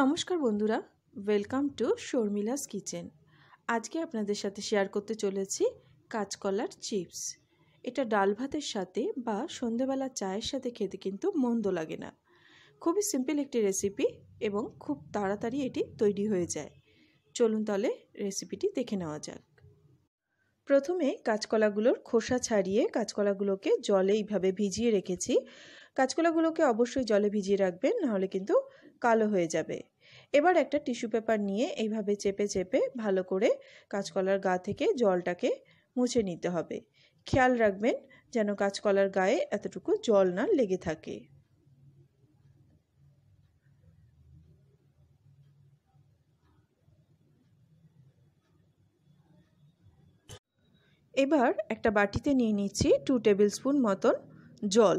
নমস্কার বন্ধুরা welcome to শর্মিলাস kitchen আজকে আপনাদের সাথে শেয়ার করতে চলেছি কাঁচকলার চিপস এটা ডাল ভাতের সাথে বা সন্ধেবেলা চায়ের সাথে খেতে কিন্তু মন্দ লাগে না খুবই সিম্পল একটি রেসিপি এবং খুব তাড়াতাড়ি এটি তৈরি হয়ে যায় চলুন তাহলে রেসিপিটি দেখে নেওয়া যাক প্রথমে কাঁচকলাগুলোর খোসা ছাড়িয়ে কাঁচকলাগুলোকে জলে এইভাবে ভিজিয়ে রেখেছি কাঁচকলাগুলোকে অবশ্যই জলে ভিজিয়ে রাখবেন নাহলে কিন্তু কালো হয়ে যাবে এবার একটা টিস্যু পেপার নিয়ে এইভাবে চেপে চেপে ভালো করে কাঁচকলার গা থেকে জলটাকে মুছে নিতে হবে খেয়াল রাখবেন যেন কাঁচকলার গায়ে এতটুকু জল না লেগে থাকে এবার একটা বাটিতে নিয়ে নিচ্ছি টু টেবিল স্পুন মতন জল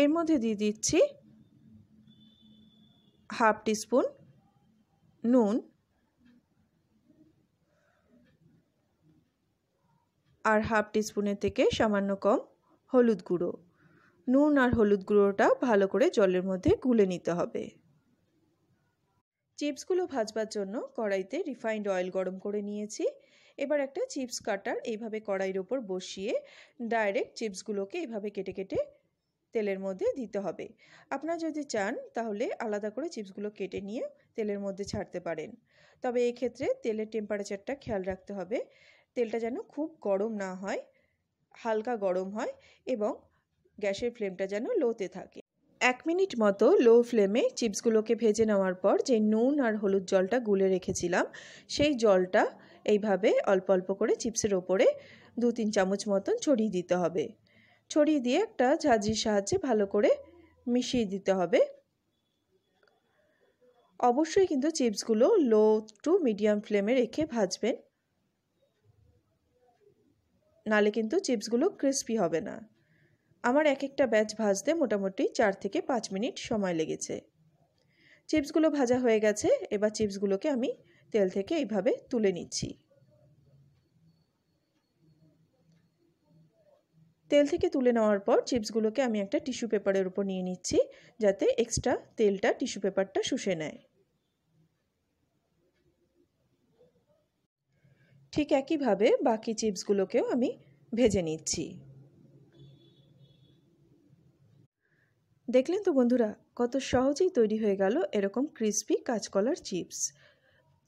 এর মধ্যে দিয়ে দিচ্ছি হাফ টিস্পুন নুন আর হাফ টিস্পুনের থেকে সামান্য কম হলুদ গুঁড়ো নুন আর হলুদ গুঁড়োটা ভালো করে জলের মধ্যে গুলে নিতে হবে চিপসগুলো ভাজবার জন্য কড়াইতে রিফাইন্ড অয়েল গরম করে নিয়েছি এবার একটা চিপস কাটার এইভাবে কড়াইয়ের ওপর বসিয়ে ডাইরেক্ট চিপসগুলোকে এইভাবে কেটে কেটে তেলের মধ্যে দিতে হবে আপনারা যদি চান তাহলে আলাদা করে চিপসগুলো কেটে নিয়ে তেলের মধ্যে ছাড়তে পারেন তবে এক্ষেত্রে তেলের টেম্পারেচারটা খেয়াল রাখতে হবে তেলটা যেন খুব গরম না হয় হালকা গরম হয় এবং গ্যাসের ফ্লেমটা যেন লোতে থাকে এক মিনিট মতো লো ফ্লেমে চিপসগুলোকে ভেজে নেওয়ার পর যে নুন আর হলুদ জলটা গুলে রেখেছিলাম সেই জলটা এইভাবে অল্প অল্প করে চিপসের ওপরে দু তিন চামচ মতন ছড়িয়ে দিতে হবে ছড়িয়ে দিয়ে একটা ঝাঁঝির সাহায্যে ভালো করে মিশিয়ে দিতে হবে অবশ্যই কিন্তু চিপসগুলো লো টু মিডিয়াম ফ্লেমে রেখে ভাজবেন নালে কিন্তু চিপসগুলো ক্রিস্পি হবে না আমার এক একটা ব্যাচ ভাজতে মোটামুটি চার থেকে পাঁচ মিনিট সময় লেগেছে চিপসগুলো ভাজা হয়ে গেছে এবার চিপসগুলোকে আমি তেল থেকে এইভাবে তুলে নিচ্ছি তেল থেকে তুলে নেওয়ার পর চিপসগুলোকে আমি একটা টিস্যু পেপারের উপর নিয়ে নিচ্ছি যাতে এক্সট্রা তেলটা টিস্যু পেপারটা শুষে নেয় ঠিক একইভাবে বাকি চিপসগুলোকেও আমি ভেজে নিচ্ছি দেখলেন তো বন্ধুরা কত সহজেই তৈরি হয়ে গেল এরকম ক্রিসপি কাঁচকলার চিপস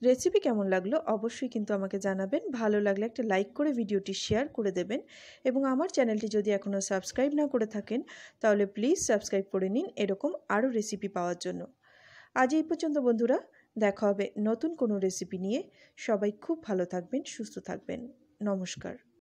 রেসিপি কেমন লাগলো অবশ্যই কিন্তু আমাকে জানাবেন ভালো লাগলে একটা লাইক করে ভিডিওটি শেয়ার করে দেবেন এবং আমার চ্যানেলটি যদি এখনও সাবস্ক্রাইব না করে থাকেন তাহলে প্লিজ সাবস্ক্রাইব করে নিন এরকম আরও রেসিপি পাওয়ার জন্য আজ এই পর্যন্ত বন্ধুরা দেখা হবে নতুন কোনো রেসিপি নিয়ে সবাই খুব ভালো থাকবেন সুস্থ থাকবেন নমস্কার